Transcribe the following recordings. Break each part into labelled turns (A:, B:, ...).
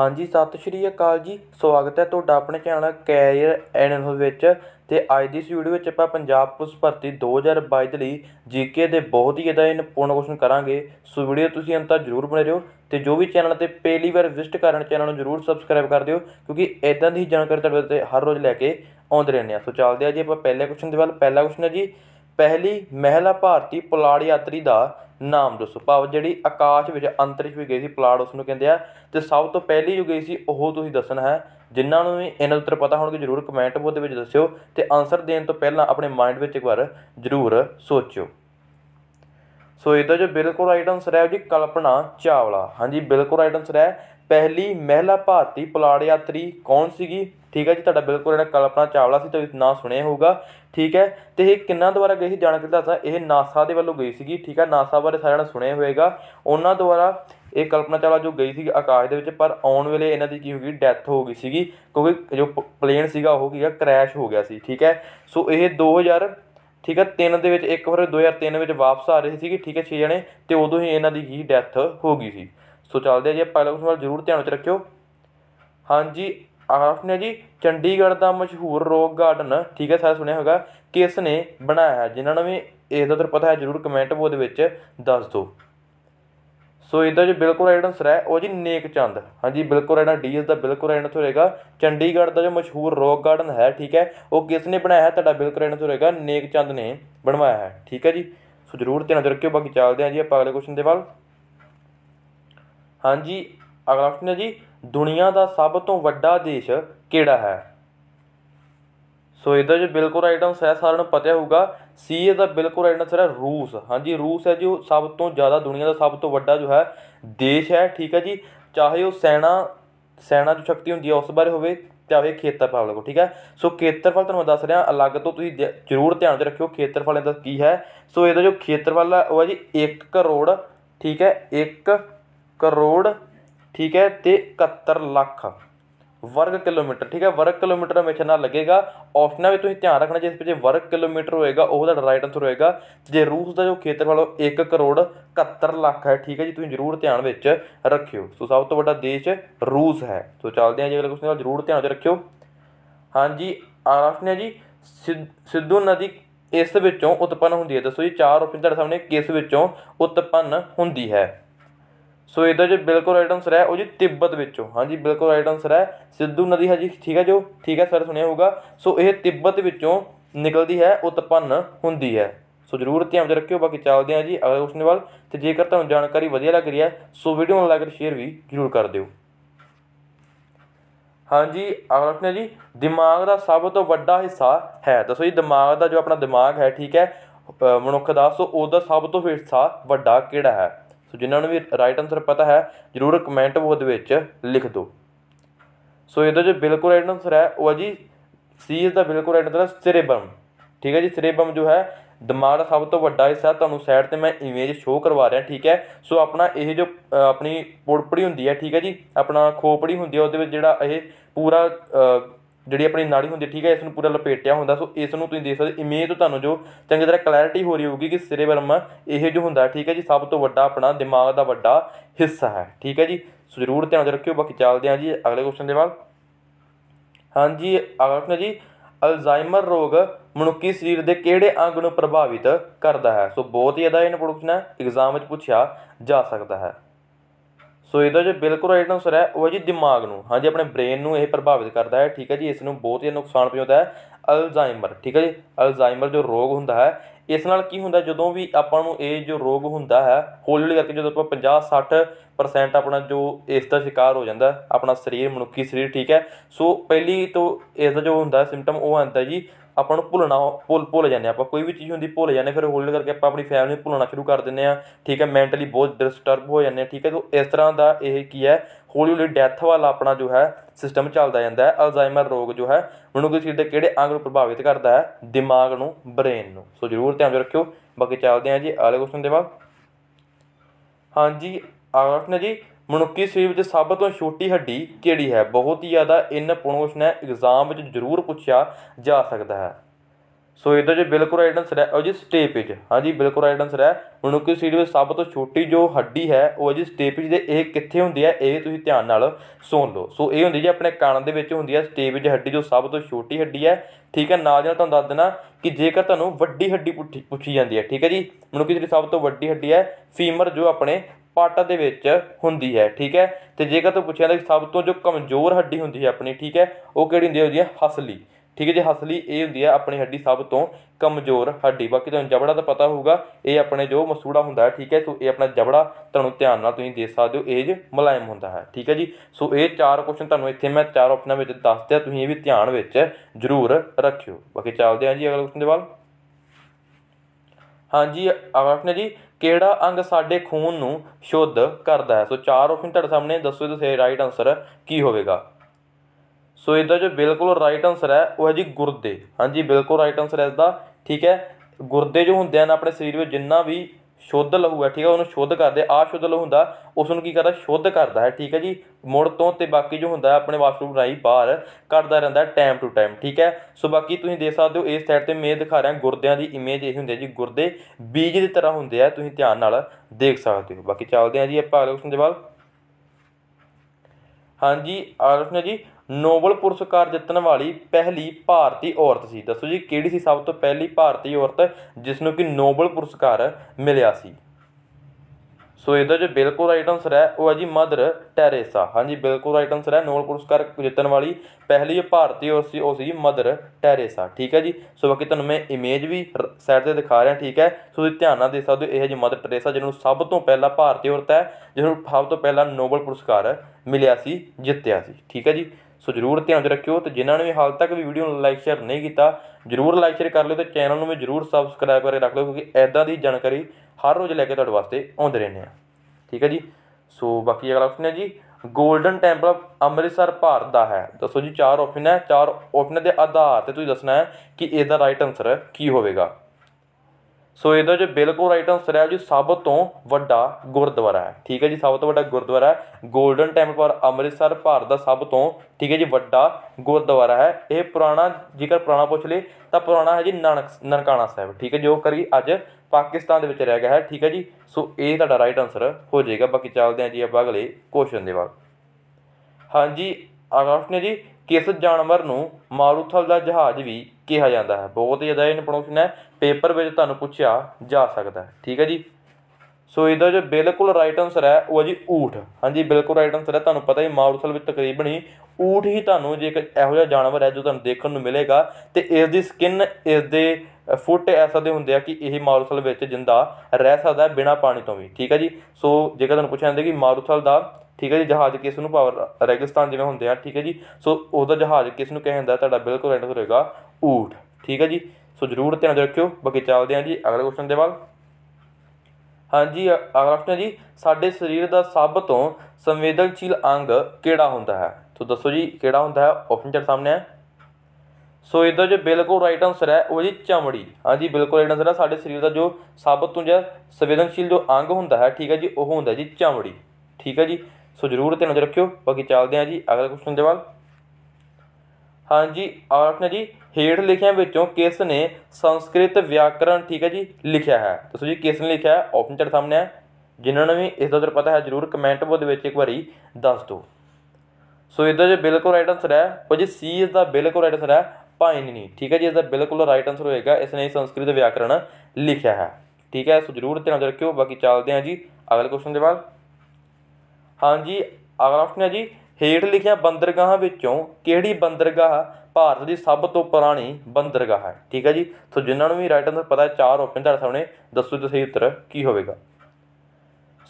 A: ਹਾਂਜੀ ਸਤਿ ਸ਼੍ਰੀ ਅਕਾਲ ਜੀ ਸਵਾਗਤ ਹੈ ਤੁਹਾਡਾ ਆਪਣੇ ਚੈਨਲ ਕੈਰੀਅਰ ਐਨਲ ਵਿੱਚ ਤੇ ਅੱਜ ਦੀ ਇਸ ਵੀਡੀਓ ਵਿੱਚ ਆਪਾਂ ਪੰਜਾਬ ਪੁਲਿਸ ਭਰਤੀ 2022 ਦੇ ਲਈ ਜੀਕੇ ਦੇ ਬਹੁਤ ਹੀ ਜ਼ਿਆਦਾ ਇੰਪੋਰਟੈਂਟ ਕੁਐਸਚਨ ਕਰਾਂਗੇ ਸੋ ਵੀਡੀਓ ਤੁਸੀਂ ਅੰਤ ਤੱਕ ਜ਼ਰੂਰ ਬਣੇ ਰਹੋ ਤੇ ਜੋ ਵੀ ਚੈਨਲ ਤੇ ਪਹਿਲੀ ਵਾਰ ਵਿਜ਼ਿਟ ਕਰਨ ਚੈਨਲ ਨੂੰ ਜ਼ਰੂਰ ਸਬਸਕ੍ਰਾਈਬ ਕਰ ਦਿਓ ਕਿਉਂਕਿ ਇਦਾਂ ਦੀ ਜਾਣਕਾਰੀ ਤੁਹਾਡੇ ਤੇ ਹਰ ਰੋਜ਼ ਲੈ ਕੇ ਆਉਂਦੇ ਰਹਿੰਦੇ ਆ ਸੋ ਚੱਲਦੇ ਆ ਜੀ ਆਪਾਂ ਪਹਿਲੇ ਕੁਐਸਚਨ ਦੇ ਵੱਲ ਪਹਿਲਾ ਕੁਐਸਚਨ ਹੈ ਜੀ ਪਹਿਲੀ ਮਹਿਲਾ ਭਾਰਤੀ ਪੁਲਾੜ ਯਾਤਰੀ ਦਾ ਨਾਮ ਦੱਸੋ ਭਾਵ ਜਿਹੜੀ ਆਕਾਸ਼ ਵਿੱਚ ਅੰਤਰਿਕਸ਼ ਵਿੱਚ ਗਈ ਸੀ ਪਲਾਟ ਉਸ ਨੂੰ ਕਹਿੰਦੇ ਆ ਤੇ ਸਭ ਤੋਂ ਪਹਿਲੀ ਜੋ ਗਈ ਸੀ ਉਹ ਤੁਸੀਂ ਦੱਸਣਾ ਹੈ ਜਿਨ੍ਹਾਂ ਨੂੰ ਵੀ ਇਹਨਾਂ ਉੱਤਰ ਪਤਾ ਹੋਣਗੇ ਜਰੂਰ ਕਮੈਂਟ ਬੋਕਸ ਦੇ ਵਿੱਚ ਦੱਸਿਓ ਤੇ ਆਨਸਰ ਦੇਣ ਤੋਂ ਪਹਿਲਾਂ ਆਪਣੇ ਮਾਈਂਡ ਵਿੱਚ ਇੱਕ ਵਾਰ ਜਰੂਰ ਸੋਚਿਓ ਸੋ ਇਹਦਾ ਜੋ ਬਿਲਕੁਲ ਰਾਈਟ ਆਨਸਰ ਹੈ ਜੀ ਕਲਪਨਾ ਚਾਵਲਾ ਹਾਂਜੀ ਬਿਲਕੁਲ ਰਾਈਟ ਆਨਸਰ ਹੈ ਪਹਿਲੀ ਮਹਿਲਾ ਭਾਰਤੀ ਪਲਾੜ ਯਾਤਰੀ ਕੌਣ ਸੀਗੀ ਠੀਕ ਹੈ ਜੀ ਤੁਹਾਡਾ ਬਿਲਕੁਲ ਜਿਹੜਾ ਕਲਪਨਾ ਚਾਵਲਾ ਸੀ ਤੁਸੀਂ ਨਾਂ ਸੁਣਿਆ ਹੋਊਗਾ ਠੀਕ ਹੈ ਤੇ ਇਹ ਕਿੰਨਾ ਦੁਆਰਾ ਗਈ ਸੀ ਜਾਣਕਾਰੀ ਦੱਸਾਂ ਇਹ ਨਾਸਾ ਦੇ ਵੱਲੋਂ ਗਈ ਸੀਗੀ ਠੀਕ ਹੈ ਨਾਸਾ ਬਾਰੇ ਸਾਰਿਆਂ ਨੇ ਸੁਣਿਆ ਹੋਵੇਗਾ ਉਹਨਾਂ ਦੁਆਰਾ ਇਹ ਕਲਪਨਾ ਚਾਵਲਾ ਜੋ ਗਈ ਸੀ ਆਕਾਸ਼ ਦੇ ਵਿੱਚ ਪਰ ਆਉਣ ਵੇਲੇ ਇਹਨਾਂ ਦੀ ਕੀ ਹੋ ਗਈ ਡੈਥ ਹੋ ਗਈ ਸੀਗੀ ਕਿਉਂਕਿ ਜੋ ਪਲੇਨ ਸੀਗਾ ਉਹ ਕੀ ਹੈ ਕ੍ਰੈਸ਼ ਹੋ ਗਿਆ ਸੀ ਠੀਕ ਹੈ ਸੋ ਇਹ 2000 ਠੀਕ ਹੈ 3 ਦੇ ਵਿੱਚ ਇੱਕ ਵਾਰ 2003 ਵਿੱਚ ਵਾਪਸ ਆ ਰਹੇ ਸੀਗੇ ਠੀਕ ਹੈ 6 ਜਣੇ ਤੇ ਉਦੋਂ ਹੀ ਇਹਨਾਂ ਦੀ ਹੀ ਡੈਥ ਹੋ ਗਈ ਸੀ ਸੋ ਚੱਲਦੇ ਆ ਜੀ ਆਪਾਂ ਲੋਕ ਸਵਾਲ ਜ਼ਰੂਰ ਧਿਆਨ ਵਿੱਚ ਰੱਖਿਓ ਹਾਂਜੀ ਆਪ ਨੇ ਜੀ ਚੰਡੀਗੜ੍ਹ ਦਾ ਮਸ਼ਹੂਰ ਰੋਕ ਗਾਰਡਨ ਠੀਕ ਹੈ ਸਾਰੇ ਸੁਣਿਆ ਹੋਗਾ ਕਿਸ ਨੇ ਬਣਾਇਆ ਜਿਨ੍ਹਾਂ ਨੂੰ ਵੀ ਇਹਦਾ ਤਰ ਪਤਾ ਹੈ ਜ਼ਰੂਰ ਕਮੈਂਟ ਬੋਦ ਦੇ ਵਿੱਚ ਦੱਸ ਦਿਓ ਸੋ ਇਹਦਾ ਜੋ ਬਿਲਕੁਲ ਰਾਈਟ ਆਨਸਰ ਹੈ ਉਹ ਜੀ ਨੇਕ ਚੰਦ ਹਾਂਜੀ ਬਿਲਕੁਲ ਰਾਈਟ ਆ ਡੀ ਇਸ ਦਾ ਬਿਲਕੁਲ ਰਾਈਟ ਆਨਸਰ ਹੋਏਗਾ ਚੰਡੀਗੜ੍ਹ ਦਾ ਜੋ ਮਸ਼ਹੂਰ ਰੌਕ ਗਾਰਡਨ ਹੈ ਠੀਕ ਹੈ ਉਹ ਕਿਸ ਨੇ ਬਣਾਇਆ ਹੈ ਤੁਹਾਡਾ ਬਿਲਕੁਲ ਰਾਈਟ ਆਨਸਰ ਹੋਏਗਾ ਨੇਕ ਚੰਦ ਨੇ ਬਣਵਾਇਆ ਹੈ ਠੀਕ ਹੈ ਜੀ ਸੋ ਜ਼ਰੂਰ ਧਿਆਨ ਰੱਖਿਓ ਬਾਕੀ ਚੱਲਦੇ ਹਾਂ ਜੀ ਆਪਾਂ ਅਗਲੇ ਕੁਐਸਚਨ ਦੇ ਵੱਲ ਹਾਂਜੀ ਅਗਲਾ ਕੁਐਸਚਨ ਹੈ ਜੀ ਦੁਨੀਆ ਦਾ ਸਭ ਤੋਂ ਵੱਡਾ ਦੇਸ਼ ਕਿਹੜਾ ਹੈ ਸੋ ਇਹਦਾ ਜੋ ਬਿਲਕੁਲ ਰਾਈਟ ਆਨਸਰ ਹੈ ਸਾਰਿਆਂ ਨੂੰ ਪਤਾ ਹੋਊਗਾ ਸੀ ਇਹਦਾ ਬਿਲਕੁਲ ਰਾਈਟ ਆਨਸਰ ਹੈ ਰੂਸ ਹਾਂਜੀ ਰੂਸ ਹੈ ਜੋ ਸਭ ਤੋਂ ਜ਼ਿਆਦਾ ਦੁਨੀਆ ਦਾ ਸਭ ਤੋਂ ਵੱਡਾ ਜੋ ਹੈ ਦੇਸ਼ ਹੈ ਠੀਕ ਹੈ ਜੀ ਚਾਹੇ ਉਹ ਸੈਨਾ ਸੈਨਾ ਜੋ ਸ਼ਕਤੀ ਹੁੰਦੀ ਹੈ ਉਸ ਬਾਰੇ ਹੋਵੇ ਚਾਹੇ ਖੇਤਰਫਲ ਲੱਗੋ ਠੀਕ ਹੈ ਸੋ ਖੇਤਰਫਲ ਤੁਹਾਨੂੰ ਦੱਸ ਰਿਹਾ ਅਲੱਗ ਤੋਂ ਤੁਸੀਂ ਜ਼ਰੂਰ ਧਿਆਨ ਦੇ ਰੱਖਿਓ ਖੇਤਰਫਲ ਇਹਦਾ ਕੀ ਹੈ ਸੋ ਇਹਦਾ ਜੋ ਖੇਤਰਫਲ ਹੈ ਉਹ ਹੈ ਜੀ 1 ਕਰੋੜ ਠੀਕ ਹੈ 1 ਕਰੋੜ ਠੀਕ ਹੈ ਤੇ 71 ਲੱਖ ਵਰਗ ਕਿਲੋਮੀਟਰ ਠੀਕ ਹੈ ਵਰਗ ਕਿਲੋਮੀਟਰ ਹਮੇਸ਼ਾ ਨਾਲ ਲੱਗੇਗਾ ਆਪਸ਼ਨਾਂ ਵਿੱਚ ਤੁਸੀਂ ਧਿਆਨ ਰੱਖਣਾ ਜਿਸ ਵਿੱਚ ਵਰਗ ਕਿਲੋਮੀਟਰ ਹੋਏਗਾ ਉਹ ਤੁਹਾਡਾ ਰਾਈਟ ਆਨਸਰ ਹੋਏਗਾ ਜੇ ਰੂਸ ਦਾ ਜੋ ਖੇਤਰਫਲ ਉਹ 1 ਕਰੋੜ 71 ਲੱਖ ਹੈ ਠੀਕ ਹੈ ਜੀ ਤੁਸੀਂ ਜ਼ਰੂਰ ਧਿਆਨ ਵਿੱਚ ਰੱਖਿਓ ਸੋ ਸਭ ਤੋਂ ਵੱਡਾ ਦੇਸ਼ ਰੂਸ ਹੈ ਸੋ ਚੱਲਦੇ ਹਾਂ ਜੀ ਅਗਲੇ ਕੁਝ ਨਾਲ ਜ਼ਰੂਰ ਧਿਆਨ ਵਿੱਚ ਰੱਖਿਓ ਹਾਂਜੀ ਆਰਾਸ਼ਨਿਆ ਜੀ ਸਿੱਧੂ ਨਦੀ ਇਸ ਵਿੱਚੋਂ ਉਤਪੰਨ ਹੁੰਦੀ ਹੈ ਦੱਸੋ ਜੀ ਚਾਰ ਆਪਸ਼ਨ ਤੁਹਾਡੇ ਸਾਹਮਣੇ ਕਿਸ ਵਿੱਚੋਂ ਉਤਪੰਨ ਹੁੰਦੀ ਹੈ ਸੋ ਇਹਦਾ ਜੋ ਬਿਲਕੁਲ ਰਾਈਟ ਆਨਸਰ ਹੈ ਉਹ ਜੀ ਤਿੱਬਤ ਵਿੱਚੋਂ ਹਾਂਜੀ ਬਿਲਕੁਲ ਰਾਈਟ ਆਨਸਰ ਹੈ ਸਿੱਧੂ ਨਦੀ ਹੈ ਜੀ ਠੀਕ ਹੈ ਜੋ ਠੀਕ ਹੈ ਸਰ ਸੁਣਿਆ ਹੋਊਗਾ ਸੋ ਇਹ ਤਿੱਬਤ ਵਿੱਚੋਂ ਨਿਕਲਦੀ ਹੈ ਉਤਪੰਨ ਹੁੰਦੀ ਹੈ ਸੋ ਜ਼ਰੂਰ ਧਿਆਨ ਵਿੱਚ ਰੱਖਿਓ ਬਾਕੀ ਚੱਲਦੇ ਹਾਂ ਜੀ ਅਗਲੇ ਉਸਨੇ ਵੱਲ ਤੇ ਜੇਕਰ ਤੁਹਾਨੂੰ ਜਾਣਕਾਰੀ ਵਧੀਆ ਲੱਗ ਰਹੀ ਹੈ ਸੋ ਵੀਡੀਓ ਨੂੰ ਲਾਈਕ ਤੇ ਸ਼ੇਅਰ ਵੀ ਜ਼ਰੂਰ ਕਰ ਦਿਓ ਹਾਂਜੀ ਅਗਲਾ ਕੁਐਸਚਨ ਹੈ ਜੀ ਦਿਮਾਗ ਦਾ ਸਭ ਤੋਂ ਵੱਡਾ ਹਿੱਸਾ ਹੈ ਦੱਸੋ ਜੀ ਦਿਮਾਗ ਦਾ ਜੋ ਆਪਣਾ ਦਿਮਾਗ ਹੈ ਠੀਕ ਹੈ ਮਨੁੱਖ ਦਾ ਸੋ ਉਹਦਾ ਸਭ ਤੋਂ ਹਿੱਸਾ ਵੱਡਾ ਕਿਹੜਾ ਹੈ ਸੋ ਜਿਨ੍ਹਾਂ ਨੂੰ ਵੀ ਰਾਈਟ ਆਨਸਰ ਪਤਾ ਹੈ ਜਰੂਰ ਕਮੈਂਟ ਬੋਕਸ ਵਿੱਚ ਲਿਖ ਦਿਓ ਸੋ ਇਹਦਾ ਜੋ ਬਿਲਕੁਲ ਰਾਈਟ ਆਨਸਰ ਹੈ ਉਹ ਹੈ ਜੀ ਸੀ ਇਸ ਦਾ ਬਿਲਕੁਲ ਰਾਈਟ ਆਨਸਰ ਹੈ ਸਿਰੇਬਮ ਠੀਕ ਹੈ ਜੀ ਸਿਰੇਬਮ ਜੋ ਹੈ ਦਿਮਾਗ ਦਾ ਸਭ ਤੋਂ ਵੱਡਾ ਹਿੱਸਾ ਤੁਹਾਨੂੰ ਸਾਈਡ ਤੇ ਮੈਂ ਇਮੇਜ ਸ਼ੋ ਕਰਵਾ ਰਿਹਾ ਠੀਕ ਹੈ ਸੋ ਆਪਣਾ ਇਹ ਜੋ ਆਪਣੀ ਪੋੜਪੜੀ ਹੁੰਦੀ ਹੈ ਠੀਕ ਹੈ ਜੀ ਆਪਣਾ ਖੋਪੜੀ ਹੁੰਦੀ ਹੈ ਉਹਦੇ ਵਿੱਚ ਜਿਹੜਾ ਇਹ ਪੂਰਾ ਜਿਹੜੀ ਆਪਣੀ ਨਾੜੀ ਹੁੰਦੀ ਠੀਕ ਹੈ ਇਸ ਨੂੰ ਪੂਰਾ ਲਪੇਟਿਆ ਹੁੰਦਾ ਸੋ ਇਸ ਨੂੰ ਤੁਸੀਂ ਦੇਖ ਸਕਦੇ ਇਮੇਜ ਤੋਂ ਤੁਹਾਨੂੰ ਜੋ ਚੰਗੀ ਤਰ੍ਹਾਂ ਕਲੈਰਿਟੀ ਹੋ ਰਹੀ ਹੋਊਗੀ ਕਿ ਸਿਰੇ ਇਹ ਜੋ ਹੁੰਦਾ ਠੀਕ ਹੈ ਜੀ ਸਭ ਤੋਂ ਵੱਡਾ ਆਪਣਾ ਦਿਮਾਗ ਦਾ ਵੱਡਾ ਹਿੱਸਾ ਹੈ ਠੀਕ ਹੈ ਜੀ ਸੋ ਜ਼ਰੂਰ ਧਿਆਨ ਰੱਖਿਓ ਬਾਕੀ ਚੱਲਦੇ ਹਾਂ ਜੀ ਅਗਲੇ ਕੁਐਸਚਨ ਦੇ ਵੱਲ ਹਾਂਜੀ ਅਗਲਾ ਕੁਐਸਚਨ ਜੀ ਅਲਜ਼ਾਈਮਰ ਰੋਗ ਮਨੁੱਖੀ ਸਰੀਰ ਦੇ ਕਿਹੜੇ ਅੰਗ ਨੂੰ ਪ੍ਰਭਾਵਿਤ ਕਰਦਾ ਹੈ ਸੋ ਬਹੁਤ ਹੀ ਜ਼ਿਆਦਾ ਇਹਨਾਂ ਪ੍ਰੋਡਕਸ਼ਨ ਐਗਜ਼ਾਮ ਵਿੱਚ ਪੁੱਛਿਆ ਜਾ ਸਕਦਾ ਹੈ ਸੋ ਇਹਦਾ ਜੋ ਬਿਲਕੁਲ ਰਾਈਟ ਆਨਸਰ ਹੈ ਉਹ ਹੈ ਜੀ ਦਿਮਾਗ ਨੂੰ ਹਾਂਜੀ ਆਪਣੇ ਬ੍ਰੇਨ ਨੂੰ ਇਹ ਪ੍ਰਭਾਵਿਤ ਕਰਦਾ ਹੈ ਠੀਕ ਹੈ ਜੀ ਇਸ ਨੂੰ ਬਹੁਤ ਹੀ ਨੁਕਸਾਨ ਪਹੁੰਚਦਾ ਹੈ ਅਲਜ਼ਾਈਮਰ ਠੀਕ ਹੈ ਜੀ ਅਲਜ਼ਾਈਮਰ ਜੋ ਰੋਗ ਹੁੰਦਾ ਹੈ ਇਸ ਨਾਲ ਕੀ ਹੁੰਦਾ ਜਦੋਂ ਵੀ ਆਪਾਂ ਨੂੰ ਇਹ ਜੋ ਰੋਗ ਹੁੰਦਾ ਹੈ ਹੌਲੀ ਹੌਲੀ ਕਰਕੇ ਜਦੋਂ ਆਪਾਂ 50 60% ਆਪਣਾ ਜੋ ਇਸ ਦਾ ਸ਼ਿਕਾਰ ਹੋ ਜਾਂਦਾ ਆਪਣਾ ਸਰੀਰ ਮਨੁੱਖੀ ਸਰੀਰ ਠੀਕ ਹੈ ਸੋ ਪਹਿਲੀ ਤੋਂ ਇਸ ਦਾ ਜੋ ਹੁੰਦਾ ਸਿੰਪਟਮ ਉਹ ਆਂਦਾ ਜੀ ਆਪਾਂ ਨੂੰ ਭੁੱਲਣਾ ਭੁੱਲ ਭੁੱਲ ਜਾਂਦੇ ਆਪਾਂ ਕੋਈ ਵੀ ਚੀਜ਼ ਹੁੰਦੀ ਭੁੱਲ ਜਾਂਦੇ ਫਿਰ ਹੋਲਡ ਕਰਕੇ ਆਪਾਂ ਆਪਣੀ ਫੈਮਿਲੀ ਨੂੰ ਭੁੱਲਣਾ ਸ਼ੁਰੂ ਕਰ ਦਿੰਦੇ ਆ ਠੀਕ ਹੈ ਮੈਂਟਲੀ ਬਹੁਤ ਡਿਸਟਰਬ ਹੋ ਜਾਂਦੇ ਆ ਠੀਕ ਹੈ ਤੋਂ ਇਸ ਤਰ੍ਹਾਂ ਦਾ ਇਹ ਕੀ ਹੈ ਹੌਲੀ ਹੌਲੀ ਡੈਥ ਵਾਲਾ ਆਪਣਾ ਜੋ ਹੈ ਸਿਸਟਮ ਚੱਲਦਾ ਜਾਂਦਾ ਹੈ ਅਲਜ਼ਾਈਮਰ ਰੋਗ ਜੋ ਹੈ ਮਨੁੱਖੀ ਸਰੀਰ ਦੇ ਕਿਹੜੇ ਅੰਗ ਨੂੰ ਪ੍ਰਭਾਵਿਤ ਕਰਦਾ ਹੈ ਦਿਮਾਗ ਨੂੰ ਬ੍ਰੇਨ ਨੂੰ ਸੋ ਜ਼ਰੂਰ ਧਿਆਨ ਰੱਖਿਓ ਬਾਕੀ ਚੱਲਦੇ ਆ ਜੀ ਅਗਲੇ ਕੁਐਸਚਨ ਦੇ ਬਾਅਦ ਹਾਂਜੀ ਆਗਸਟ ਨੇ ਜੀ ਮਨੁੱਖੀ ਸਰੀਰ ਵਿੱਚ ਸਭ ਤੋਂ ਛੋਟੀ ਹੱਡੀ ਕਿਹੜੀ ਹੈ ਬਹੁਤ ਹੀ ਜ਼ਿਆਦਾ ਇਨ ਪ੍ਰੋਸ਼ਨ ਹੈ ਐਗਜ਼ਾਮ ਵਿੱਚ ਜ਼ਰੂਰ ਪੁੱਛਿਆ ਜਾ ਸਕਦਾ ਹੈ ਸੋ ਇਹਦਾ ਜੋ ਬਿਲਕੁਲ ਰਾਈਟ ਆਨਸਰ ਹੈ ਉਹ ਜੀ ਸਟੇਪੇਜ ਹਾਂਜੀ ਬਿਲਕੁਲ ਰਾਈਟ ਆਨਸਰ ਹੈ ਮਨੁੱਖੀ ਸਰੀਰ ਵਿੱਚ ਸਭ ਤੋਂ ਛੋਟੀ ਜੋ ਹੱਡੀ ਹੈ ਉਹ ਜੀ ਸਟੇਪਿਜ ਦੇ ਇਹ ਕਿੱਥੇ ਹੁੰਦੀ ਹੈ ਇਹ ਤੁਸੀਂ ਧਿਆਨ ਨਾਲ ਸੁਣ ਲਓ ਸੋ ਇਹ ਹੁੰਦੀ ਜੀ ਆਪਣੇ ਕੰਨ ਦੇ ਵਿੱਚ ਹੁੰਦੀ ਹੈ ਸਟੇਪਿਜ ਹੱਡੀ ਜੋ ਸਭ ਤੋਂ ਛੋਟੀ ਹੱਡੀ ਹੈ ਠੀਕ ਹੈ ਨਾਲ ਜਨ ਤੁਹਾਨੂੰ ਦੱਸ ਦੇਣਾ ਕਿ ਜੇਕਰ ਤੁਹਾਨੂੰ ਵੱਡੀ ਹੱਡੀ ਪੁੱਛੀ ਜਾਂਦੀ ਹੈ ਠੀਕ ਹੈ ਜੀ ਮਨੁੱਖੀ ਸਰੀਰ ਸਭ ਤੋਂ ਵੱਡੀ ਹੱਡੀ ਹੈ ਫੀਮਰ ਜੋ ਆਪਣੇ ਪੱਟ ਦੇ ਵਿੱਚ ਹੁੰਦੀ ਹੈ ਠੀਕ ਹੈ ਤੇ ਜੇਕਰ ਤੋਂ ਪੁੱਛਿਆ ਤਾਂ ਸਭ ਤੋਂ ਜੋ ਕਮਜ਼ੋਰ ਹੱਡੀ ਹੁੰਦੀ ਹੈ ਆਪਣੀ ਠੀਕ ਹੈ ਉਹ ਕਿਹੜੀ ਹੁੰਦੀ ਹੈ ਉਹਦੀ ਹਸਲੀ ਠੀਕ ਹੈ ਜੀ ਹਸਲੀ ਇਹ ਹੁੰਦੀ ਹੈ ਆਪਣੀ ਹੱਡੀ ਸਭ ਤੋਂ ਕਮਜ਼ੋਰ ਹੱਡੀ ਬਾਕੀ ਤੁਹਾਨੂੰ ਜਬੜਾ ਦਾ ਪਤਾ ਹੋਊਗਾ ਇਹ ਆਪਣੇ ਜੋ ਮਸੂੜਾ ਹੁੰਦਾ ਹੈ ਠੀਕ ਹੈ ਸੋ ਇਹ ਆਪਣਾ ਜਬੜਾ ਤੁਹਾਨੂੰ ਧਿਆਨ ਨਾਲ ਤੁਸੀਂ ਦੇਖ ਸਕਦੇ ਹੋ ਇਹ ਜ ਮੁਲਾਇਮ ਹੁੰਦਾ ਹੈ ਠੀਕ ਹੈ ਜੀ ਸੋ ਇਹ ਚਾਰ ਕੁਐਸਚਨ ਤੁਹਾਨੂੰ ਇੱਥੇ ਮੈਂ ਚਾਰ ਆਪਸ਼ਨਾਂ ਵਿੱਚ ਦੱਸ ਦਿਆ ਤੁਸੀਂ ਇਹ ਵੀ ਧਿਆਨ ਵਿੱਚ ਜ਼ਰੂਰ ਰੱਖਿਓ ਬਾਕੀ ਚੱਲਦੇ ਹਾਂ ਜੀ ਅਗਲੇ ਕੁਐਸਚਨ ਦੇ ਵੱਲ ਹਾਂਜੀ ਆਪਸ਼ਨ ਹੈ ਜੀ ਕਿਹੜਾ ਅੰਗ ਸਾਡੇ ਖੂਨ ਨੂੰ ਸ਼ੁੱਧ ਕਰਦਾ ਹੈ ਸੋ ਚਾਰ ਆਪਸ਼ਨ ਤੁਹਾਡੇ ਸਾਹਮਣੇ ਦੱਸੋ ਇਹਦਾ ਸਹੀ ਰਾਈਟ ਆਨਸਰ ਕੀ ਹੋਵੇਗਾ ਸੋ ਇਹਦਾ ਜੋ ਬਿਲਕੁਲ ਰਾਈਟ ਆਨਸਰ ਹੈ ਉਹ ਹੈ ਜੀ ਗੁਰਦੇ ਹਾਂਜੀ ਬਿਲਕੁਲ ਰਾਈਟ ਆਨਸਰ ਹੈ ਇਸ ਦਾ ਠੀਕ ਹੈ ਗੁਰਦੇ ਜੋ ਹੁੰਦੇ ਹਨ ਆਪਣੇ ਸਰੀਰ ਵਿੱਚ ਜਿੰਨਾ ਵੀ ਸ਼ੁੱਧ ਲਹੂ ਹੈ ਠੀਕ ਹੈ ਉਹਨੂੰ ਸ਼ੁੱਧ ਕਰਦੇ ਆ ਸ਼ੁੱਧ ਲਹੂ ਹੁੰਦਾ ਉਸ ਨੂੰ ਕੀ ਕਰਦਾ ਸ਼ੁੱਧ ਕਰਦਾ ਹੈ ਠੀਕ ਹੈ ਜੀ ਮੁੜ ਤੋਂ ਤੇ ਬਾਕੀ ਜੋ ਹੁੰਦਾ ਆਪਣੇ ਵਾਸ਼ਰੂਮ ਰਾਈ ਬਾਹਰ ਕੱਢਦਾ ਰਹਿੰਦਾ ਟਾਈਮ ਟੂ ਟਾਈਮ ਠੀਕ ਹੈ ਸੋ ਬਾਕੀ ਤੁਸੀਂ ਦੇਖ ਸਕਦੇ ਹੋ ਇਸ ਸਾਈਡ ਤੇ ਮੈਂ ਦਿਖਾ ਰਿਹਾ ਗੁਰਦਿਆਂ ਦੀ ਇਮੇਜ ਇਹ ਹੁੰਦੀ ਹੈ ਜੀ ਗੁਰਦੇ ਬੀਜ ਦੀ ਤਰ੍ਹਾਂ ਹੁੰਦੇ ਆ ਤੁਸੀਂ ਧਿਆਨ ਨਾਲ ਦੇਖ ਸਕਦੇ ਹੋ ਬਾਕੀ ਚੱਲਦੇ ਆ ਜੀ ਆਪਾਂ ਅਗਲੇ ਕੁਐਸਚਨ ਦੇ ਵੱਲ ਹਾਂਜੀ ਅਗਲਾ ਨੇ ਜੀ ਨੋਬਲ ਪੁਰਸਕਾਰ ਜਿੱਤਣ ਵਾਲੀ ਪਹਿਲੀ ਭਾਰਤੀ ਔਰਤ ਸੀ ਦੱਸੋ ਜੀ ਕਿਹੜੀ ਸੀ ਸਭ ਤੋਂ ਪਹਿਲੀ ਭਾਰਤੀ ਔਰਤ ਜਿਸ ਨੂੰ ਕਿ ਨੋਬਲ ਪੁਰਸਕਾਰ ਮਿਲਿਆ ਸੀ ਸੋ ਇਹਦਾ ਜੋ ਬਿਲਕੁਲ ਰਾਈਟ ਆਨਸਰ ਹੈ ਉਹ ਹੈ ਜੀ ਮਦਰ ਟੈਰੇਸਾ ਹਾਂਜੀ ਬਿਲਕੁਲ ਰਾਈਟ ਆਨਸਰ ਹੈ ਨੋਬਲ ਪੁਰਸਕਾਰ ਜਿੱਤਣ ਵਾਲੀ ਪਹਿਲੀ ਭਾਰਤੀ ਔਰਤ ਸੀ ਉਹ ਸੀ ਮਦਰ ਟੈਰੇਸਾ ਠੀਕ ਹੈ ਜੀ ਸੋ ਬਾਕੀ ਤੁਹਾਨੂੰ ਮੈਂ ਇਮੇਜ ਵੀ ਸਾਈਡ ਤੇ ਦਿਖਾ ਰਿਹਾ ਠੀਕ ਹੈ ਸੋ ਤੁਸੀਂ ਧਿਆਨ ਨਾਲ ਦੇਖ ਸਕਦੇ ਹੋ ਇਹ ਜੀ ਮਦਰ ਟੈਰੇਸਾ ਜਿਹਨੂੰ ਸਭ ਤੋਂ ਪਹਿਲਾ ਭਾਰਤੀ ਔਰਤ ਹੈ ਜਿਹਨੂੰ ਸਭ ਤੋਂ ਪਹਿਲਾ ਨੋਬਲ ਪੁਰਸਕਾਰ ਮਿਲਿਆ ਸੀ ਜਿੱਤਿਆ ਸੀ ਠੀਕ ਹੈ ਜੀ ਸੋ ਜਰੂਰ ਧਿਆਨ ਦੇ ਰੱਖਿਓ ਤੇ ਜਿਨ੍ਹਾਂ ਨੇ ਵੀ ਹਾਲ ਤੱਕ ਵੀ ਵੀਡੀਓ ਨੂੰ ਲਾਈਕ ਸ਼ੇਅਰ ਨਹੀਂ ਕੀਤਾ ਜਰੂਰ ਲਾਈਕ ਸ਼ੇਅਰ ਕਰ ਲਿਓ ਤੇ ਚੈਨਲ ਨੂੰ ਵੀ ਜਰੂਰ ਸਬਸਕ੍ਰਾਈਬ ਕਰਕੇ ਰੱਖ ਲਿਓ ਕਿਉਂਕਿ ਐਦਾਂ ਦੀ ਜਾਣਕਾਰੀ ਹਰ ਰੋਜ਼ ਲੈ ਕੇ ਤੁਹਾਡੇ ਵਾਸਤੇ ਆਉਂਦੇ ਰਹਿੰਦੇ ਆ ਠੀਕ ਹੈ ਜੀ ਸੋ ਬਾਕੀ ਅਗਲਾ ਆਪਸ਼ਨ ਹੈ ਜੀ ਗੋਲਡਨ ਟੈਂਪਲ ਅੰਮ੍ਰਿਤਸਰ ਭਾਰਤ ਦਾ ਹੈ ਦੱਸੋ ਜੀ ਚਾਰ ਆਪਸ਼ਨ ਹੈ ਚਾਰ ਆਪਸ਼ਨ ਦੇ ਆਧਾਰ ਤੇ ਤੁਸੀਂ ਦੱਸਣਾ ਹੈ ਕਿ ਇਹਦਾ ਰਾਈਟ ਆਨਸਰ ਕੀ ਹੋਵੇਗਾ ਸੋ ਇਹਦਾ ਜੋ ਬਿਲਕੁਲ ਰਾਈਟ ਆਨਸਰ ਹੈ ਜੀ ਸਭ ਤੋਂ ਵੱਡਾ ਗੁਰਦੁਆਰਾ ਹੈ ਠੀਕ ਹੈ ਜੀ ਸਭ ਤੋਂ ਵੱਡਾ ਗੁਰਦੁਆਰਾ ਹੈ 골ਡਨ ਟੈਂਪਲ ਪਰ ਅੰਮ੍ਰਿਤਸਰ ਭਾਰਤ ਦਾ ਸਭ ਤੋਂ ਠੀਕ ਹੈ ਜੀ ਵੱਡਾ ਗੁਰਦੁਆਰਾ ਹੈ ਇਹ ਪੁਰਾਣਾ ਜੇਕਰ ਪੁਰਾਣਾ ਪੁੱਛ ਲਈ ਤਾਂ ਪੁਰਾਣਾ ਹੈ ਜੀ ਨਨਕ ਨਨਕਾਣਾ ਸਾਹਿਬ ਠੀਕ ਹੈ ਜੋ ਕਰੀ ਅੱਜ ਪਾਕਿਸਤਾਨ ਦੇ ਵਿੱਚ ਰਹਿ ਗਿਆ ਹੈ ਠੀਕ ਹੈ ਜੀ ਸੋ ਇਹ ਤੁਹਾਡਾ ਰਾਈਟ ਆਨਸਰ ਹੋ ਜਾਏਗਾ ਬਾਕੀ ਚੱਲਦੇ ਹਾਂ ਜੀ ਆਪਾਂ ਅਗਲੇ ਕੁਐਸਚਨ ਦੇ ਵੱਲ ਹਾਂਜੀ ਆਗਸਟ ਨੇ ਜੀ ਕਿਸ ਜਾਨਵਰ ਨੂੰ ਮਾਰੂਥਲ ਦਾ ਜਹਾਜ਼ ਵੀ ਕਿਹਾ ਜਾਂਦਾ ਹੈ ਬਹੁਤ ਜ਼ਿਆਦਾ ਇਹਨਾਂ ਪ੍ਰਸ਼ਨ ਹੈ ਪੇਪਰ ਵਿੱਚ ਤੁਹਾਨੂੰ ਪੁੱਛਿਆ ਜਾ ਸਕਦਾ ਹੈ ਠੀਕ ਹੈ ਜੀ ਸੋ ਇਹਦਾ ਜੋ ਬਿਲਕੁਲ ਰਾਈਟ ਆਨਸਰ ਹੈ ਉਹ ਹੈ ਜੀ ਊਠ ਹਾਂਜੀ ਬਿਲਕੁਲ ਰਾਈਟ ਆਨਸਰ ਹੈ ਤੁਹਾਨੂੰ ਪਤਾ ਹੀ ਮਾਰੂਥਲ ਵਿੱਚ ਤਕਰੀਬਨ ਹੀ ਊਠ ਹੀ ਤੁਹਾਨੂੰ ਜੇ ਇੱਕ ਇਹੋ ਜਿਹਾ ਜਾਨਵਰ ਹੈ ਜੋ ਤੁਹਾਨੂੰ ਦੇਖਣ ਨੂੰ ਮਿਲੇਗਾ ਤੇ ਇਸ ਦੀ ਸਕਿਨ ਇਸ ਦੇ ਫੁੱਟ ਐਸਾ ਦੇ ਹੁੰਦੇ ਆ ਕਿ ਇਹ ਮਾਰੂਥਲ ਵਿੱਚ ਜਿੰਦਾ ਰਹਿ ਸਕਦਾ ਹੈ ਬਿਨਾ ਪਾਣੀ ਤੋਂ ਵੀ ਠੀਕ ਹੈ ਜੀ ਸੋ ਜੇਕਰ ਤੁਹਾਨੂੰ ਪੁੱਛਿਆ ਜਾਂਦਾ ਕਿ ਮਾਰੂਥਲ ਦਾ ਠੀਕ ਹੈ ਜੀ ਜਹਾਜ਼ ਕਿਸ ਨੂੰ ਪਾਵਰ ਰੇਗਿਸਤਾਨ ਜਿਵੇਂ ਹੁੰਦੇ ਆ ਠੀਕ ਹੈ ਜੀ ਸੋ ਉਹਦਾ ਜਹਾਜ਼ ਕਿਸ ਨੂੰ ਕਹਿੰਦਾ ਤੁਹਾਡਾ ਬਿਲਕੁਲ ਆਨਸਰ ਹੋਏਗਾ ਊਠ ਠੀਕ ਹੈ ਜੀ ਸੋ ਜ਼ਰੂਰ ਧਿਆਨ ਰੱਖਿਓ ਬਾਕੀ ਚੱਲਦੇ ਆ ਜੀ ਅਗਲੇ ਕੁਐਸਚਨ ਦੇ ਵੱਲ ਹਾਂਜੀ ਅਗਲਾ ਕੁਐਸਚਨ ਜੀ ਸਾਡੇ ਸਰੀਰ ਦਾ ਸਭ ਤੋਂ ਸੰਵੇਦਨਸ਼ੀਲ ਅੰਗ ਕਿਹੜਾ ਹੁੰਦਾ ਹੈ ਸੋ ਦੱਸੋ ਜੀ ਕਿਹੜਾ ਹੁੰਦਾ ਹੈ ਆਪਸ਼ਨ ਚਾਰ ਸਾਹਮਣੇ ਆ ਸੋ ਇਹਦਾ ਜੋ ਬਿਲਕੁਲ ਰਾਈਟ ਆਨਸਰ ਹੈ ਉਹ ਜੀ ਚਮੜੀ ਹਾਂਜੀ ਬਿਲਕੁਲ ਰਾਈਟ ਆਨਸਰ ਹੈ ਸਾਡੇ ਸਰੀਰ ਦਾ ਜੋ ਸਭ ਤੋਂ ਜਿਹੜਾ ਸੰਵੇਦਨਸ਼ੀਲ ਜੋ ਅੰਗ ਹੁੰਦਾ ਹੈ ਠੀਕ ਹੈ ਜੀ ਉਹ ਹੁੰਦਾ ਜੀ ਚਮੜੀ ਠੀਕ ਹੈ ਜੀ ਸੋ ਜ਼ਰੂਰ ਧਿਆਨ ਵਿੱਚ ਰੱਖਿਓ ਬਾਕੀ ਚੱਲਦੇ ਹਾਂ ਜੀ ਅਗਲੇ ਕੁਐਸਚਨ ਦੇ ਵੱਲ ਹਾਂਜੀ ਆਠ ਨੇ ਜੀ ਹੇਠ ਲਿਖਿਆਂ ਵਿੱਚੋਂ ਕਿਸ ਨੇ ਸੰਸਕ੍ਰਿਤ ਵਿਆਕਰਣ ਠੀਕ ਹੈ ਜੀ ਲਿਖਿਆ ਹੈ ਦੱਸੋ ਜੀ ਕਿਸ ਨੇ ਲਿਖਿਆ ਹੈ ਆਪਸ਼ਨ ਤੁਹਾਡੇ ਸਾਹਮਣੇ ਹੈ ਜਿਨ੍ਹਾਂ ਨੂੰ ਵੀ ਇਸ ਦਾ ਉੱਤਰ ਪਤਾ ਹੈ ਜਰੂਰ ਕਮੈਂਟ ਬੋਕਸ ਦੇ ਵਿੱਚ ਇੱਕ ਵਾਰੀ ਦੱਸ ਦਿਓ ਸੋ ਇਹਦਾ ਜੋ ਬਿਲਕੁਲ ਰਾਈਟ ਆਨਸਰ ਹੈ ਉਹ ਜੀ ਸੀ ਇਸ ਦਾ ਬਿਲਕੁਲ ਰਾਈਟ ਆਨਸਰ ਹੈ ਪਾਇਨੀਨੀ ਠੀਕ ਹੈ ਜੀ ਇਸ ਦਾ ਬਿਲਕੁਲ ਰਾਈਟ ਆਨਸਰ ਹੋਏਗਾ ਇਸ ਨੇ ਸੰਸਕ੍ਰਿਤ ਵਿਆਕਰਣ ਲਿਖਿਆ ਹੈ ਠੀਕ ਹੈ ਸੋ ਜਰੂਰ ਧਿਆਨ ਰੱਖਿਓ ਬਾਕੀ ਚੱਲਦੇ ਹਾਂ ਜੀ ਅਗਲੇ ਕੁਐਸਚਨ ਦੇ ਵੱਲ ਹਾਂਜੀ ਅਗਲਾ ਪ੍ਰਸ਼ਨ ਹੈ ਜੀ ਹੇਠ ਲਿਖੀਆਂ ਬੰਦਰਗਾਹਾਂ ਵਿੱਚੋਂ ਕਿਹੜੀ ਬੰਦਰਗਾਹ ਭਾਰਤ ਦੀ ਸਭ ਤੋਂ ਪੁਰਾਣੀ ਬੰਦਰਗਾਹ ਹੈ ਠੀਕ ਹੈ ਜੀ ਸੋ ਜਿਨ੍ਹਾਂ ਨੂੰ ਵੀ ਰਾਈਟ ਆਨਸਰ ਪਤਾ ਚਾਰ ਆਪਸ਼ਨ ਤੁਹਾਡੇ ਸਾਹਮਣੇ ਦੱਸੋ ਤੁਸੀਂ ਉੱਤਰ ਕੀ ਹੋਵੇਗਾ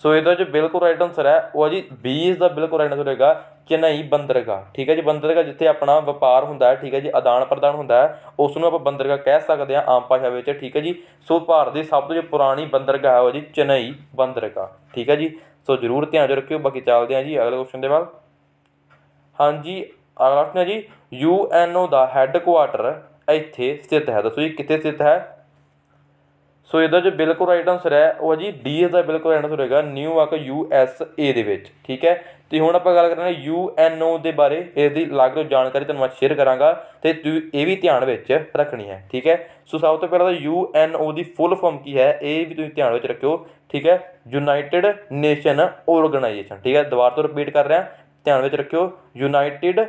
A: ਸੋ ਇਹਦਾ ਜੋ ਬਿਲਕੁਲ ਰਾਈਟ ਆਨਸਰ ਹੈ ਉਹ ਹੈ ਜੀ ਬੀ ਇਸ ਦਾ ਬਿਲਕੁਲ ਰਾਈਟ ਆਨਸਰ ਹੋਏਗਾ ਚੇਨਈ ਬੰਦਰਗਾ ਠੀਕ ਹੈ ਜੀ ਬੰਦਰਗਾ ਜਿੱਥੇ ਆਪਣਾ ਵਪਾਰ ਹੁੰਦਾ ਹੈ ਠੀਕ ਹੈ ਜੀ ਆਦਾਨ ਪ੍ਰਦਾਨ ਹੁੰਦਾ ਹੈ ਉਸ ਨੂੰ ਆਪਾਂ ਬੰਦਰਗਾ ਕਹਿ ਸਕਦੇ ਹਾਂ ਆਮ ਭਾਸ਼ਾ ਵਿੱਚ ਠੀਕ ਹੈ ਜੀ ਸੋ ਭਾਰਤ ਦੀ ਸਭ ਤੋਂ ਜੋ ਪੁਰਾਣੀ ਬੰਦਰਗਾ ਹੈ ਉਹ ਜੀ ਚੇਨਈ ਬੰਦਰਗਾ ਠੀਕ ਹੈ ਜੀ ਸੋ ਜ਼ਰੂਰ ਧਿਆਨ ਜੋ ਰੱਖਿਓ ਬਾਕੀ ਚੱਲਦੇ ਹਾਂ ਜੀ ਅਗਲੇ ਕੁਐਸਚਨ ਦੇ ਵੱਲ ਹਾਂਜੀ ਅਗਲਾ ਕੁਐਸਚਨ ਹੈ ਜੀ ਯੂਐਨਓ ਦਾ ਹੈੱਡ ਕੁਆਟਰ ਇੱਥੇ ਸਥਿਤ ਹੈ ਦੱਸੋ ਜੀ ਕਿੱਥੇ ਸਥਿਤ ਹੈ ਸੋ ਇਹਦਾ ਜੋ ਬਿਲਕੁਲ ਰਾਈਟ ਆਨਸਰ ਹੈ ਉਹ ਹੈ ਜੀ ਡੀ ਇਸ ਦਾ ਬਿਲਕੁਲ ਰਾਈਟ ਆਨਸਰ ਹੋਏਗਾ ਨਿਊਯਾਰਕ ਯੂ ਐਸ ਏ ਦੇ ਵਿੱਚ ਠੀਕ ਹੈ ਤੇ ਹੁਣ ਆਪਾਂ ਗੱਲ ਕਰਾਂਗੇ ਯੂ ਐਨ ਓ ਦੇ ਬਾਰੇ ਇਸ ਦੀ ਅਲੱਗ ਤੋਂ ਜਾਣਕਾਰੀ ਤੁਹਾਨੂੰ ਮੈਂ ਸ਼ੇਅਰ ਕਰਾਂਗਾ ਤੇ ਇਹ ਵੀ ਧਿਆਨ ਵਿੱਚ ਰੱਖਣੀ ਹੈ ਠੀਕ ਹੈ ਸੋ ਸਭ ਤੋਂ ਪਹਿਲਾਂ ਤਾਂ ਯੂ ਐਨ ਓ ਦੀ ਫੁੱਲ ਫਾਰਮ ਕੀ ਹੈ ਇਹ ਵੀ ਤੁਸੀਂ ਧਿਆਨ ਵਿੱਚ ਰੱਖਿਓ ਠੀਕ ਹੈ ਯੂਨਾਈਟਿਡ ਨੇਸ਼ਨ ਆਰਗੇਨਾਈਜੇਸ਼ਨ ਠੀਕ ਹੈ ਦੁਬਾਰਾ ਤੋਂ ਰਿਪੀਟ ਕਰ ਰਿਹਾ ਧਿਆਨ ਵਿੱਚ ਰੱਖਿਓ ਯੂਨਾਈਟਿਡ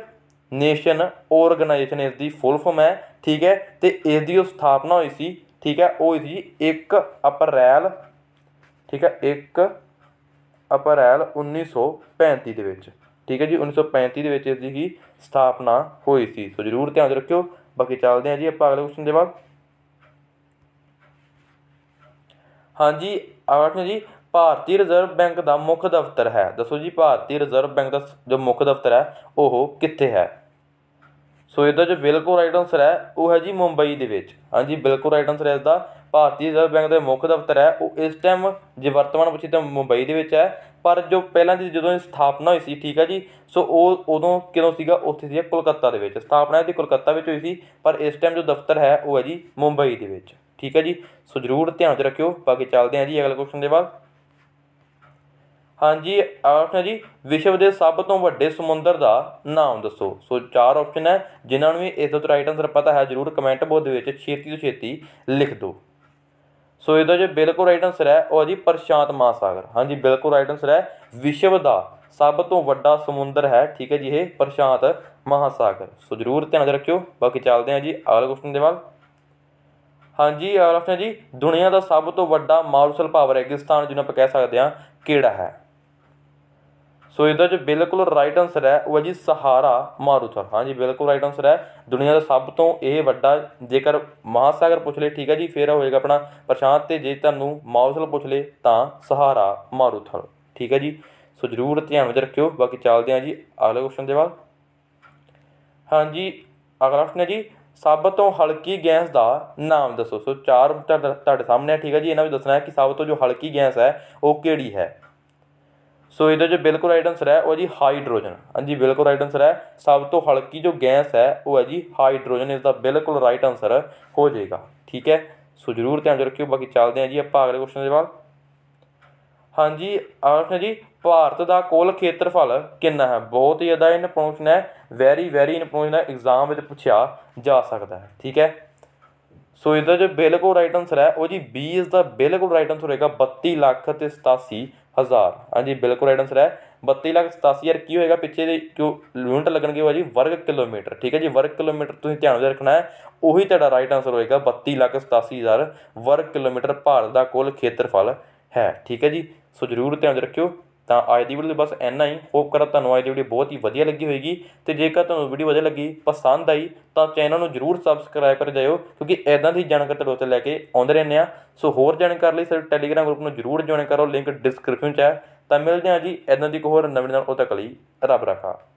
A: ਨੇਸ਼ਨ ਆਰਗੇਨਾਈਜੇਸ਼ਨ ਇਸ ਦੀ ਫੁੱਲ ਫਾਰਮ ਹੈ ਠੀਕ ਹੈ ਤੇ ਇਸ ਦੀ ਸਥਾਪਨਾ ਹੋਈ ਸੀ ਠੀਕ ਹੈ ਉਹ ਸੀ 1 ਅਪ੍ਰੈਲ ਠੀਕ ਹੈ 1 ਅਪ੍ਰੈਲ 1935 ਦੇ ਵਿੱਚ ਠੀਕ ਹੈ ਜੀ 1935 ਦੇ ਵਿੱਚ ਇਸ ਦੀ ਸਥਾਪਨਾ ਹੋਈ ਸੀ ਸੋ ਜਰੂਰ ਧਿਆਨ ਰੱਖਿਓ ਬਾਕੀ ਚੱਲਦੇ ਹਾਂ ਜੀ ਆਪਾਂ ਅਗਲੇ ਕੁਐਸਚਨ ਦੇ ਬਾਅਦ ਹਾਂਜੀ ਆਗਟਨ ਜੀ ਭਾਰਤੀ ਰਿਜ਼ਰਵ ਬੈਂਕ ਦਾ ਮੁੱਖ ਦਫ਼ਤਰ ਹੈ ਦੱਸੋ ਜੀ ਭਾਰਤੀ ਰਿਜ਼ਰਵ ਬੈਂਕ ਦਾ ਜੋ ਮੁੱਖ ਦਫ਼ਤਰ ਹੈ ਉਹ ਕਿੱਥੇ ਹੈ ਸੋ ਇਹਦਾ ਜੋ ਬਿਲਕੁਲ ਰਾਈਟ ਆਨਸਰ ਹੈ ਉਹ ਹੈ ਜੀ ਮੁੰਬਈ ਦੇ ਵਿੱਚ ਹਾਂਜੀ ਬਿਲਕੁਲ ਰਾਈਟ ਆਨਸਰ ਹੈ ਇਸ ਦਾ ਭਾਰਤੀ ਰਿਜ਼ਰਵ ਬੈਂਕ ਦੇ ਮੁੱਖ ਦਫ਼ਤਰ ਹੈ ਉਹ ਇਸ ਟਾਈਮ ਜੇ ਵਰਤਮਾਨ ਪੁੱਛੀ ਤਾਂ ਮੁੰਬਈ ਦੇ ਵਿੱਚ ਹੈ ਪਰ ਜੋ ਪਹਿਲਾਂ ਦੀ ਜਦੋਂ ਸਥਾਪਨਾ ਹੋਈ ਸੀ ਠੀਕ ਹੈ ਜੀ ਸੋ ਉਹ ਉਦੋਂ ਕਿਦੋਂ ਸੀਗਾ ਉੱਥੇ ਸੀ ਕੋਲਕਾਤਾ ਦੇ ਵਿੱਚ ਸਥਾਪਨਾ ਇਹਦੀ ਕੋਲਕਾਤਾ ਵਿੱਚ ਹੋਈ ਸੀ ਪਰ ਇਸ ਟਾਈਮ ਜੋ ਦਫ਼ਤਰ ਹੈ ਉਹ ਹੈ ਜੀ ਮੁੰਬਈ ਦੇ ਵਿੱਚ ਠੀਕ ਹੈ ਜੀ ਸੋ ਜ਼ਰੂਰ ਧਿਆਨ 'ਚ ਰੱਖਿਓ ਬਾਕੀ ਚੱਲਦੇ ਹਾਂ ਜੀ ਅਗਲੇ ਕੁਐਸਚਨ ਦੇ ਬਾਅਦ ਹਾਂਜੀ ਆਪਸ਼ਨ ਹੈ ਜੀ ਵਿਸ਼ਵ ਦੇ ਸਭ ਤੋਂ ਵੱਡੇ ਸਮੁੰਦਰ ਦਾ ਨਾਮ ਦੱਸੋ ਸੋ ਚਾਰ ਆਪਸ਼ਨ ਹੈ ਜਿਨ੍ਹਾਂ ਨੂੰ ਇਸ ਦਾ ਰਾਈਟ ਆਨਸਰ ਪਤਾ ਹੈ ਜਰੂਰ ਕਮੈਂਟ ਬੋਕਸ ਦੇ ਵਿੱਚ ਛੇਤੀ ਤੋਂ ਛੇਤੀ ਲਿਖ ਦਿਓ ਸੋ ਇਹਦਾ ਜੋ ਬਿਲਕੁਲ ਰਾਈਟ ਆਨਸਰ ਹੈ ਉਹ ਹੈ ਜੀ ਪ੍ਰਸ਼ਾਂਤ ਮਹਾਸਾਗਰ ਹਾਂਜੀ ਬਿਲਕੁਲ ਰਾਈਟ ਆਨਸਰ ਹੈ ਵਿਸ਼ਵ ਦਾ ਸਭ ਤੋਂ ਵੱਡਾ ਸਮੁੰਦਰ ਹੈ ਠੀਕ ਹੈ ਜੀ ਇਹ ਪ੍ਰਸ਼ਾਂਤ ਮਹਾਸਾਗਰ ਸੋ ਜਰੂਰ ਧਿਆਨ ਰੱਖਿਓ ਬਾਕੀ ਚੱਲਦੇ ਹਾਂ ਜੀ ਅਗਲੇ ਕੁਐਸਚਨ ਦੇ ਵੱਲ ਹਾਂਜੀ ਅਗਲਾ ਕੁਐਸਚਨ ਜੀ ਦੁਨੀਆ ਦਾ ਸਭ ਤੋਂ ਵੱਡਾ ਮਾਰੂਸਲ ਪਾਵਰ ਰੇਗਿਸਤਾਨ ਜਿਹਨੂੰ ਆਪਾਂ ਕਹਿ ਸਕਦੇ ਹਾਂ ਕਿਹੜਾ ਹੈ ਸੋ ਇਹਦਾ ਜੋ ਬਿਲਕੁਲ ਰਾਈਟ ਆਨਸਰ ਹੈ ਉਹ ਹੈ ਜੀ ਸਹਾਰਾ ਮਾਰੂਥਲ ਹਾਂਜੀ ਬਿਲਕੁਲ ਰਾਈਟ ਆਨਸਰ ਹੈ ਦੁਨੀਆ ਦਾ ਸਭ ਤੋਂ ਇਹ ਵੱਡਾ ਜੇਕਰ ਮਹਾਸਾਗਰ ਪੁੱਛ ਲੇ ਠੀਕ ਹੈ ਜੀ ਫੇਰ ਹੋਏਗਾ ਆਪਣਾ ਪ੍ਰਸ਼ਾਂਤ ਤੇ ਜੇ ਤੁਹਾਨੂੰ ਮਾਰੂਥਲ ਪੁੱਛ ਲੇ ਤਾਂ ਸਹਾਰਾ ਮਾਰੂਥਲ ਠੀਕ ਹੈ ਜੀ ਸੋ ਜ਼ਰੂਰ ਧਿਆਨ ਵਿੱਚ ਰੱਖਿਓ ਬਾਕੀ ਚੱਲਦੇ ਹਾਂ ਜੀ ਅਗਲੇ ਕੁਐਸਚਨ ਦੇ ਵੱਲ ਹਾਂਜੀ ਅਗਲਾ ਕੁਐਸਚਨ ਹੈ ਜੀ ਸਭ ਤੋਂ ਹਲਕੀ ਗੈਸ ਦਾ ਨਾਮ ਦੱਸੋ ਸੋ ਚਾਰ ਤੁਹਾਡੇ ਸਾਹਮਣੇ ਠੀਕ ਹੈ ਜੀ ਇਹਨਾਂ ਵਿੱਚ ਦੱਸਣਾ ਹੈ ਕਿ ਸਭ ਤੋਂ ਜੋ ਹਲਕੀ ਗੈਸ ਹੈ ਉਹ ਕਿਹੜੀ ਹੈ ਸੋ ਇਹਦਾ ਜੋ ਬਿਲਕੁਲ ਰਾਈਟ ਆਨਸਰ ਹੈ ਉਹ ਹੈ ਜੀ ਹਾਈਡਰੋਜਨ ਹਾਂਜੀ ਬਿਲਕੁਲ ਰਾਈਟ ਆਨਸਰ ਹੈ ਸਭ ਤੋਂ ਹਲਕੀ ਜੋ ਗੈਸ ਹੈ ਉਹ ਹੈ ਜੀ ਹਾਈਡਰੋਜਨ ਇਸ ਦਾ ਬਿਲਕੁਲ ਰਾਈਟ ਆਨਸਰ ਹੋ ਜਾਏਗਾ ਠੀਕ ਹੈ ਸੋ ਜ਼ਰੂਰ ਧਿਆਨ ਰੱਖਿਓ ਬਾਕੀ ਚੱਲਦੇ ਹਾਂ ਜੀ ਆਪਾਂ ਅਗਲੇ ਕੁਐਸਚਨ ਦੇ ਵੱਲ ਹਾਂਜੀ ਨੇ ਜੀ ਭਾਰਤ ਦਾ ਕੋਲ ਖੇਤਰਫਲ ਕਿੰਨਾ ਹੈ ਬਹੁਤ ਹੀ ਜ਼ਿਆਦਾ ਇੰਪੋਰਟੈਂਟ ਹੈ ਵੈਰੀ ਵੈਰੀ ਇੰਪੋਰਟੈਂਟ ਹੈ ਐਗਜ਼ਾਮ ਵਿੱਚ ਪੁੱਛਿਆ ਜਾ ਸਕਦਾ ਹੈ ਠੀਕ ਹੈ ਸੋ ਇਹਦਾ ਜੋ ਬਿਲਕੁਲ ਰਾਈਟ ਆਨਸਰ ਹੈ ਉਹ ਜੀ ਬੀ ਇਸ ਦਾ ਬਿਲਕੁਲ ਰਾਈਟ ਆਨਸਰ ਹੋਏਗਾ 32 ਲੱਖ ਤੇ 87 ਹਜ਼ਾਰ ਹਾਂਜੀ ਬਿਲਕੁਲ ਰਾਈਟ ਆਨਸਰ ਹੈ 32 ਲੱਖ 87000 ਕੀ ਹੋਏਗਾ ਪਿੱਛੇ ਦੇ ਜੋ ਯੂਨਿਟ ਲੱਗਣਗੇ ਉਹ ਜੀ ਵਰਗ ਕਿਲੋਮੀਟਰ ਠੀਕ ਹੈ ਜੀ ਵਰਗ ਕਿਲੋਮੀਟਰ ਤੁਸੀਂ ਧਿਆਨ ਵਿੱਚ ਰੱਖਣਾ ਹੈ ਉਹੀ ਤੁਹਾਡਾ ਰਾਈਟ ਆਨਸਰ ਹੋਏਗਾ 32 ਲੱਖ 87000 ਵਰਗ ਕਿਲੋਮੀਟਰ ਭਾਰਤ ਦਾ ਕੁੱਲ ਖੇਤਰਫਲ ਹੈ ਠੀਕ ਹੈ ਜੀ ਸੋ ਜ਼ਰੂਰ ਧਿਆਨ ਵਿੱਚ ਰੱਖਿਓ ਤਾਂ ਅੱਜ ਦੀ ਵੀਡੀਓ ਲਈ ਬਸ ਇੰਨਾ ਹੀ ਹੋਪ ਕਰਾਂ ਤੁਹਾਨੂੰ ਅੱਜ ਦੀ ਵੀਡੀਓ ਬਹੁਤ ਹੀ ਵਧੀਆ ਲੱਗੀ ਹੋਵੇਗੀ ਤੇ ਜੇਕਰ ਤੁਹਾਨੂੰ ਵੀਡੀਓ ਵਧੀਆ ਲੱਗੀ ਪਸੰਦ ਆਈ ਤਾਂ ਚੈਨਲ ਨੂੰ ਜਰੂਰ ਸਬਸਕ੍ਰਾਈਬ ਕਰ ਜਾਇਓ ਕਿਉਂਕਿ ਐਦਾਂ ਦੀ ਜਾਣਕਾਰੀ ਤੁਹਾਡੇ ਲੈ ਕੇ ਆਉਂਦੇ ਰਹਿੰਦੇ ਆ ਸੋ ਹੋਰ ਜਾਣਕਾਰੀ ਲਈ ਸਾਡੇ ਟੈਲੀਗ੍ਰਾਮ ਗਰੁੱਪ ਨੂੰ ਜਰੂਰ ਜੁਆਇਨ ਕਰੋ ਲਿੰਕ ਡਿਸਕ੍ਰਿਪਸ਼ਨ 'ਚ ਹੈ ਤਾਂ ਮਿਲਦੇ ਆ ਜੀ ਐਦਾਂ ਦੀ ਇੱਕ ਹੋਰ ਨਵੀਂ ਨਾਲ ਉਹ ਤੱਕ ਲਈ ਰੱਬ ਰੱਖਾ